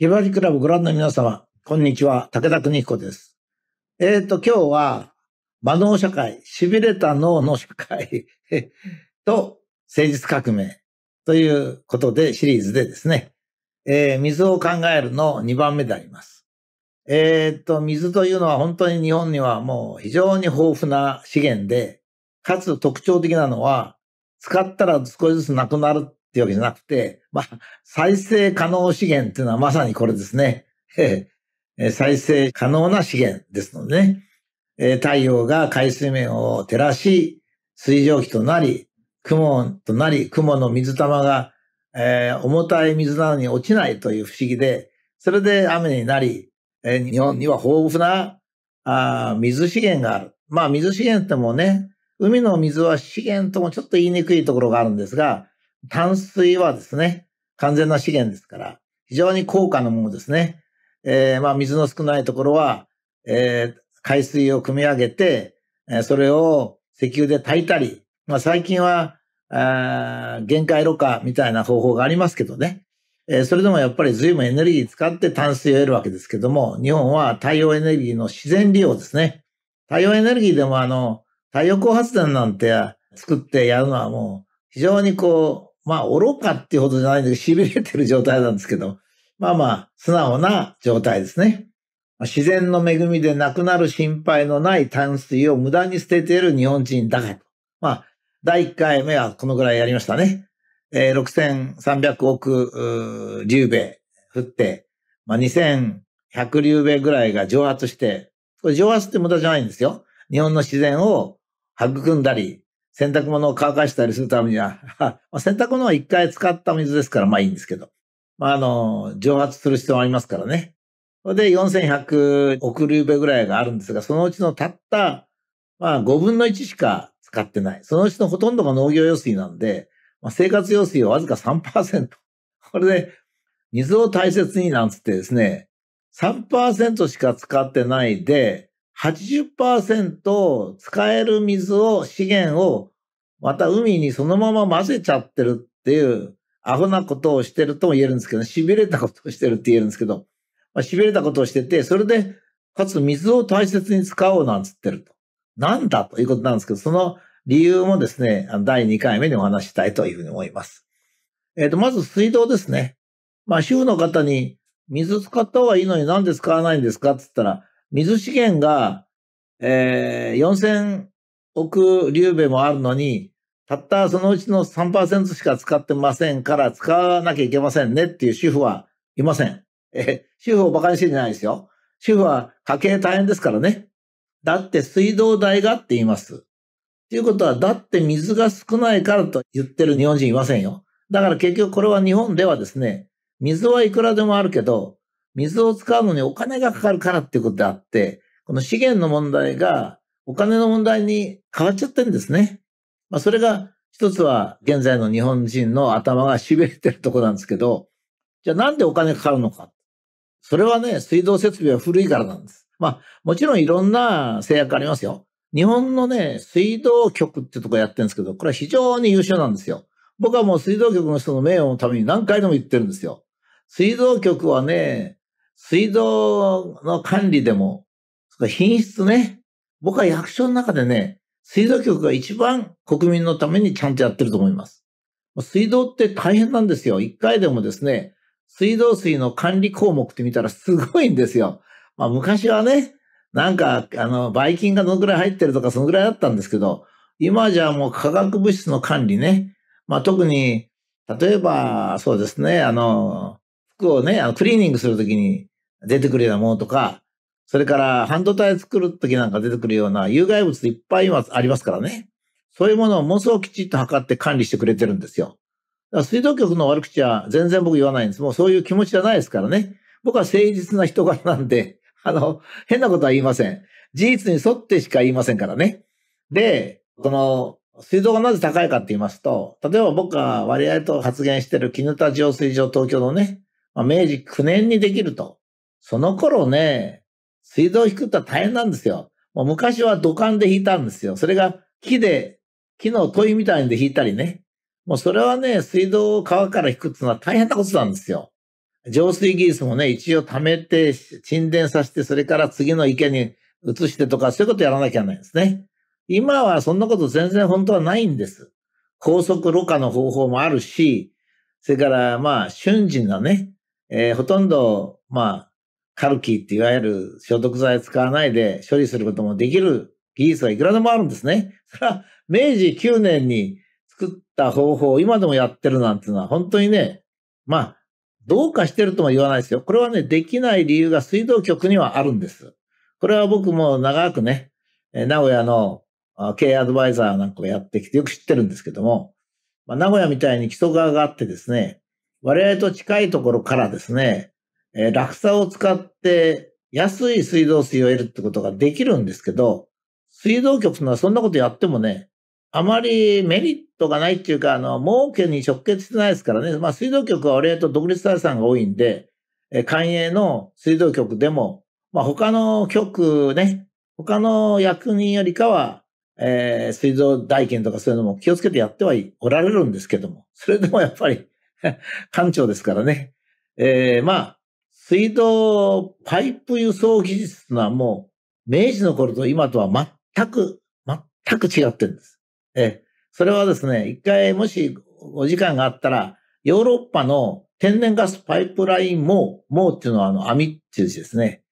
ひばりクラブご覧の皆様、こんにちは。武田邦彦です。えっ、ー、と、今日は、魔脳社会、痺れた脳の社会 と、誠実革命ということでシリーズでですね、えー、水を考えるの2番目であります。えっ、ー、と、水というのは本当に日本にはもう非常に豊富な資源で、かつ特徴的なのは、使ったら少しずつなくなるっていうわけじゃなくて、まあ、再生可能資源っていうのはまさにこれですね。再生可能な資源ですのでね。太陽が海水面を照らし、水蒸気となり、雲となり、雲の水玉が、えー、重たい水なのに落ちないという不思議で、それで雨になり、えー、日本には豊富なあ水資源がある。まあ水資源ってもね、海の水は資源ともちょっと言いにくいところがあるんですが、淡水はですね、完全な資源ですから、非常に高価なものですね。えー、まあ、水の少ないところは、えー、海水を汲み上げて、えそれを石油で炊いたり、まあ、最近は、え限界ろ過みたいな方法がありますけどね。えそれでもやっぱり随分エネルギー使って淡水を得るわけですけども、日本は太陽エネルギーの自然利用ですね。太陽エネルギーでもあの、太陽光発電なんて作ってやるのはもう非常にこう、まあ、愚かっていうほどじゃないんだけど、痺れてる状態なんですけど、まあまあ、素直な状態ですね。自然の恵みでなくなる心配のない淡水を無駄に捨てている日本人だら。まあ、第1回目はこのぐらいやりましたね。えー、6300億竜米降って、まあ、2100竜米ぐらいが蒸発して、これ蒸発って無駄じゃないんですよ。日本の自然を育んだり、洗濯物を乾かしたりするためには、洗濯物は一回使った水ですから、まあいいんですけど。まああの、蒸発する必要もありますからね。それで4100億ルーぐらいがあるんですが、そのうちのたった、まあ5分の1しか使ってない。そのうちのほとんどが農業用水なんで、まあ、生活用水はわずか3%。これで、水を大切になんつってですね、3%しか使ってないで、80%使える水を、資源を、また海にそのまま混ぜちゃってるっていう、アホなことをしてるとも言えるんですけど、痺れたことをしてるって言えるんですけど、まあ、痺れたことをしてて、それで、かつ水を大切に使おうなんつってると。なんだということなんですけど、その理由もですね、第2回目にお話したいというふうに思います。えっ、ー、と、まず水道ですね。まあ、主婦の方に水使った方がいいのになんで使わないんですかって言ったら、水資源が、えー、4000億リューベもあるのに、たったそのうちの3%しか使ってませんから使わなきゃいけませんねっていう主婦はいません。え、主婦を馬鹿にしてんじゃないですよ。主婦は家計大変ですからね。だって水道代がって言います。っていうことは、だって水が少ないからと言ってる日本人いませんよ。だから結局これは日本ではですね、水はいくらでもあるけど、水を使うのにお金がかかるからっていうことであって、この資源の問題がお金の問題に変わっちゃってるんですね。まあ、それが一つは現在の日本人の頭が痺れてるとこなんですけど、じゃあなんでお金かかるのか。それはね、水道設備は古いからなんです。まあ、もちろんいろんな制約ありますよ。日本のね、水道局ってとこやってるんですけど、これは非常に優秀なんですよ。僕はもう水道局の人の名誉のために何回でも言ってるんですよ。水道局はね、水道の管理でも、品質ね、僕は役所の中でね、水道局が一番国民のためにちゃんとやってると思います。水道って大変なんですよ。一回でもですね、水道水の管理項目って見たらすごいんですよ。まあ昔はね、なんか、あの、バイキンがどのくらい入ってるとかそのぐらいだったんですけど、今じゃもう化学物質の管理ね。まあ特に、例えば、そうですね、あの、をね、あのクリーニングするときに出てくるようなものとか、それから半導体作るときなんか出てくるような有害物いっぱい今ありますからね。そういうものをものすごくきちっと測って管理してくれてるんですよ。だから水道局の悪口は全然僕言わないんです。もうそういう気持ちじゃないですからね。僕は誠実な人柄なんで、あの、変なことは言いません。事実に沿ってしか言いませんからね。で、この水道がなぜ高いかって言いますと、例えば僕が割合と発言してる絹田浄水場東京のね、まあ、明治9年にできると。その頃ね、水道を引くと大変なんですよ。もう昔は土管で引いたんですよ。それが木で、木の問いみたいんで引いたりね。もうそれはね、水道を川から引くっていうのは大変なことなんですよ。浄水技術もね、一応溜めて、沈殿させて、それから次の池に移してとか、そういうことやらなきゃいけないんですね。今はそんなこと全然本当はないんです。高速ろ過の方法もあるし、それからまあ瞬時なね、えー、ほとんど、まあ、カルキっていわゆる消毒剤使わないで処理することもできる技術はいくらでもあるんですね。それは明治9年に作った方法を今でもやってるなんていうのは本当にね、まあ、どうかしてるとも言わないですよ。これはね、できない理由が水道局にはあるんです。これは僕も長くね、名古屋の経営アドバイザーなんかをやってきてよく知ってるんですけども、まあ、名古屋みたいに基礎側があってですね、我々と近いところからですね、えー、落差を使って安い水道水を得るってことができるんですけど、水道局というのはそんなことやってもね、あまりメリットがないっていうか、あの、儲けに直結してないですからね。まあ、水道局は我々と独立財産が多いんで、えー、官営の水道局でも、まあ、他の局ね、他の役人よりかは、えー、水道代金とかそういうのも気をつけてやってはおられるんですけども、それでもやっぱり 館長ですからね。えー、まあ、水道パイプ輸送技術のはもう、明治の頃と今とは全く、全く違ってるんです。えー、それはですね、一回もしお時間があったら、ヨーロッパの天然ガスパイプラインも、もうっていうのはあの、網っていう字ですね。